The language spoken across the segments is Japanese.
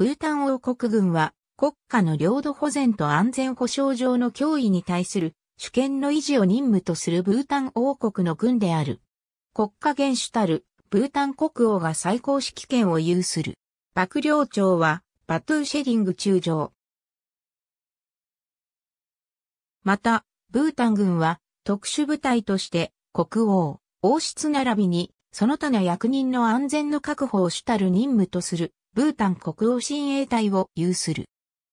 ブータン王国軍は国家の領土保全と安全保障上の脅威に対する主権の維持を任務とするブータン王国の軍である。国家元首たるブータン国王が最高指揮権を有する。幕僚長はバトゥーシェディング中将。また、ブータン軍は特殊部隊として国王、王室並びにその他の役人の安全の確保を主たる任務とするブータン国王親衛隊を有する。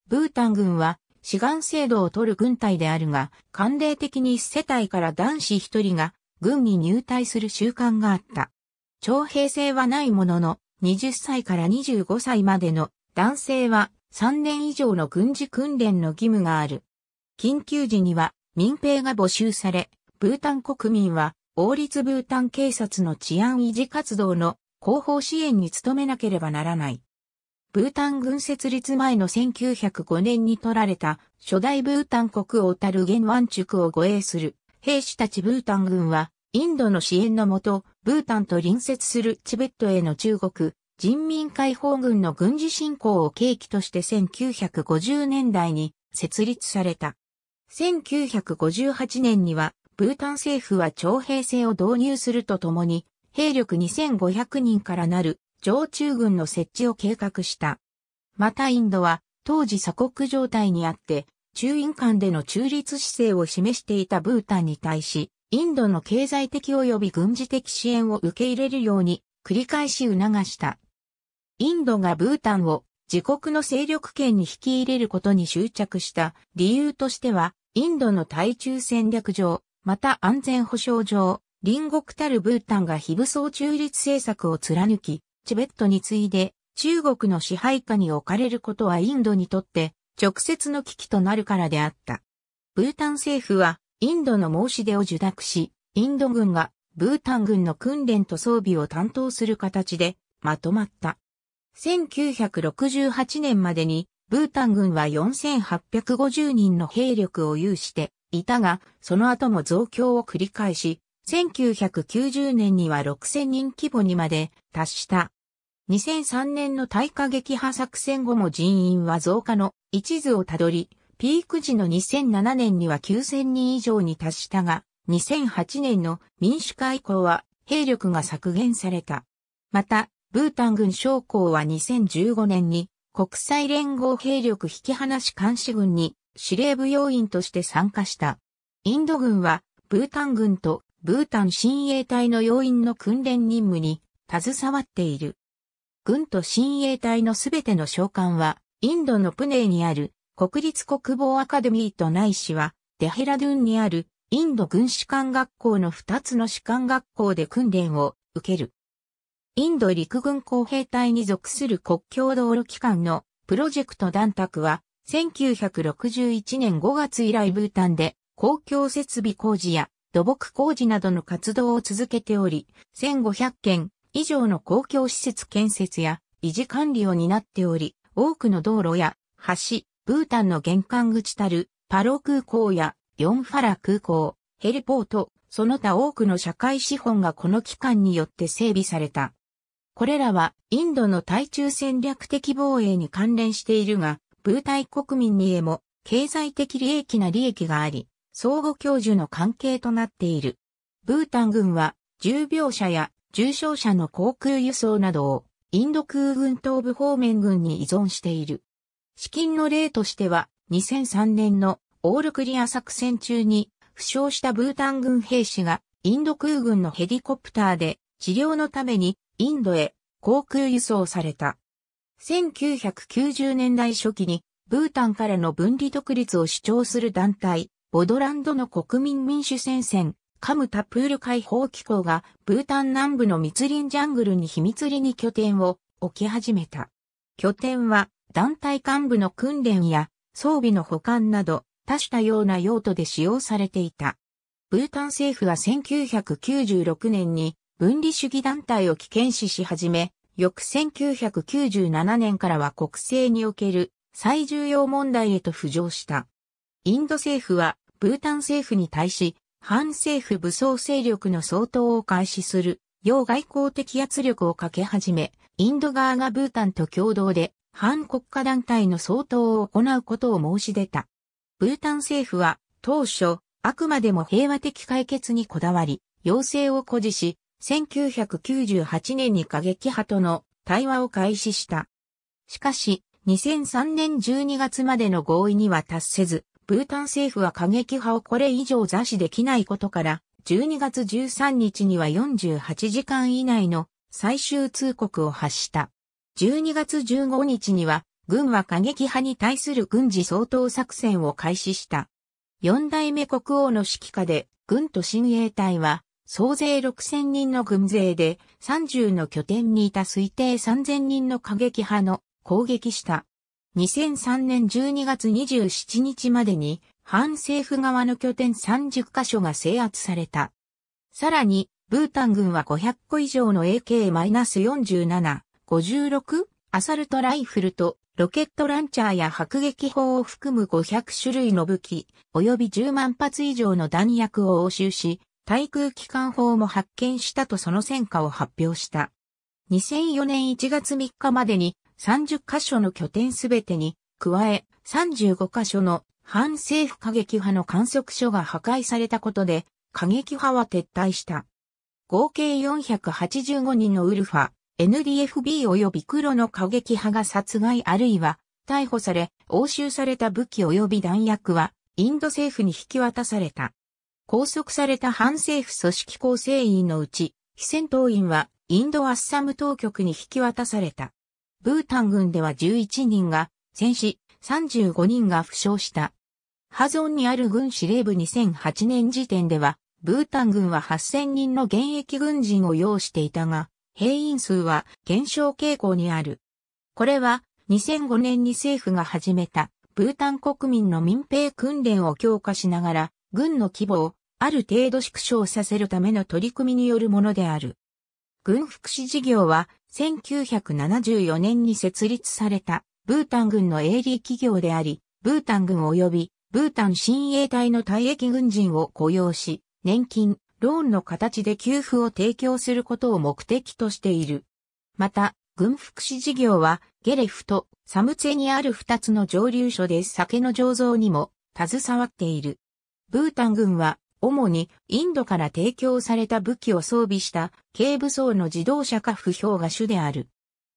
ブータン軍は、志願制度を取る軍隊であるが、慣例的に一世帯から男子一人が軍に入隊する習慣があった。徴兵制はないものの、20歳から25歳までの男性は3年以上の軍事訓練の義務がある。緊急時には民兵が募集され、ブータン国民は王立ブータン警察の治安維持活動の後方支援に努めなければならない。ブータン軍設立前の1905年に取られた初代ブータン国王たる元湾地区を護衛する兵士たちブータン軍はインドの支援のもとブータンと隣接するチベットへの中国人民解放軍の軍事侵攻を契機として1950年代に設立された。1958年にはブータン政府は徴兵制を導入するとともに兵力2500人からなる常駐軍の設置を計画した。またインドは当時鎖国状態にあって、中印間での中立姿勢を示していたブータンに対し、インドの経済的及び軍事的支援を受け入れるように繰り返し促した。インドがブータンを自国の勢力圏に引き入れることに執着した理由としては、インドの対中戦略上、また安全保障上、隣国たるブータンが非武装中立政策を貫き、チベットに次いで中国の支配下に置かれることはインドにとって直接の危機となるからであった。ブータン政府はインドの申し出を受諾し、インド軍がブータン軍の訓練と装備を担当する形でまとまった。1968年までにブータン軍は4850人の兵力を有していたが、その後も増強を繰り返し、1990年には6000人規模にまで達した。2003年の対価撃破作戦後も人員は増加の一途をたどり、ピーク時の2007年には9000人以上に達したが、2008年の民主化以降は兵力が削減された。また、ブータン軍将校は2015年に国際連合兵力引き離し監視軍に司令部要員として参加した。インド軍はブータン軍とブータン親衛隊の要員の訓練任務に携わっている。軍と親衛隊のすべての召喚は、インドのプネーにある国立国防アカデミーとないしは、デヘラドゥンにあるインド軍士官学校の2つの士官学校で訓練を受ける。インド陸軍工兵隊に属する国境道路機関のプロジェクト団卓は、1961年5月以来ブータンで公共設備工事や土木工事などの活動を続けており、1500件以上の公共施設建設や維持管理を担っており、多くの道路や橋、ブータンの玄関口たるパロ空港やヨンファラ空港、ヘリポート、その他多くの社会資本がこの機関によって整備された。これらはインドの対中戦略的防衛に関連しているが、ブータイ国民にへも経済的利益な利益があり、相互教授の関係となっている。ブータン軍は重病者や重症者の航空輸送などをインド空軍東部方面軍に依存している。資金の例としては2003年のオールクリア作戦中に負傷したブータン軍兵士がインド空軍のヘリコプターで治療のためにインドへ航空輸送された。1990年代初期にブータンからの分離独立を主張する団体、ボドランドの国民民主戦線カムタプール解放機構がブータン南部の密林ジャングルに秘密裏に拠点を置き始めた。拠点は団体幹部の訓練や装備の保管など多種多様な用途で使用されていた。ブータン政府は1996年に分離主義団体を危険視し始め、翌1997年からは国政における最重要問題へと浮上した。インド政府はブータン政府に対し反政府武装勢力の総統を開始する、要外交的圧力をかけ始め、インド側がブータンと共同で、反国家団体の総統を行うことを申し出た。ブータン政府は、当初、あくまでも平和的解決にこだわり、要請を誇示し、1998年に過激派との対話を開始した。しかし、2003年12月までの合意には達せず、ブータン政府は過激派をこれ以上座誌できないことから、12月13日には48時間以内の最終通告を発した。12月15日には、軍は過激派に対する軍事相当作戦を開始した。四代目国王の指揮下で、軍と親衛隊は、総勢6000人の軍勢で30の拠点にいた推定3000人の過激派の攻撃した2003年12月27日までに反政府側の拠点30カ所が制圧された。さらに、ブータン軍は500個以上の AK-47、56? アサルトライフルとロケットランチャーや迫撃砲を含む500種類の武器、及び10万発以上の弾薬を押収し、対空機関砲も発見したとその戦果を発表した。2004年1月3日までに30カ所の拠点すべてに、加え、35カ所の反政府過激派の観測所が破壊されたことで、過激派は撤退した。合計485人のウルファ、NDFB 及び黒の過激派が殺害あるいは逮捕され、押収された武器及び弾薬は、インド政府に引き渡された。拘束された反政府組織構成員のうち、非戦闘員は、インドアッサム当局に引き渡された。ブータン軍では11人が戦死、35人が負傷した。ハゾンにある軍司令部2008年時点では、ブータン軍は8000人の現役軍人を要していたが、兵員数は減少傾向にある。これは2005年に政府が始めたブータン国民の民兵訓練を強化しながら、軍の規模をある程度縮小させるための取り組みによるものである。軍福祉事業は1974年に設立された、ブータン軍の営利企業であり、ブータン軍及び、ブータン親衛隊の退役軍人を雇用し、年金、ローンの形で給付を提供することを目的としている。また、軍福祉事業は、ゲレフとサムツェにある二つの蒸留所で酒の醸造にも携わっている。ブータン軍は主にインドから提供された武器を装備した軽武装の自動車化不評が主である。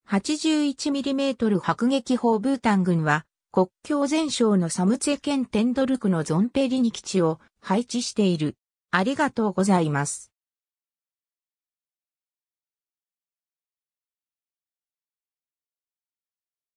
81mm 迫撃砲ブータン軍は国境全省のサムツェ県テンドルクのゾンペリに基地を配置している。ありがとうございます。